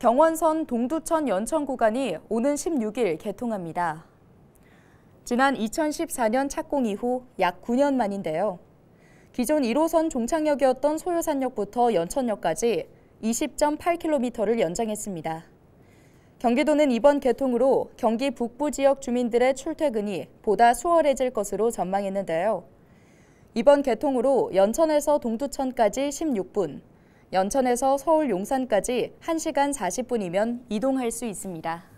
경원선 동두천 연천 구간이 오는 16일 개통합니다. 지난 2014년 착공 이후 약 9년 만인데요. 기존 1호선 종착역이었던 소요산역부터 연천역까지 20.8km를 연장했습니다. 경기도는 이번 개통으로 경기 북부 지역 주민들의 출퇴근이 보다 수월해질 것으로 전망했는데요. 이번 개통으로 연천에서 동두천까지 16분, 연천에서 서울 용산까지 1시간 40분이면 이동할 수 있습니다.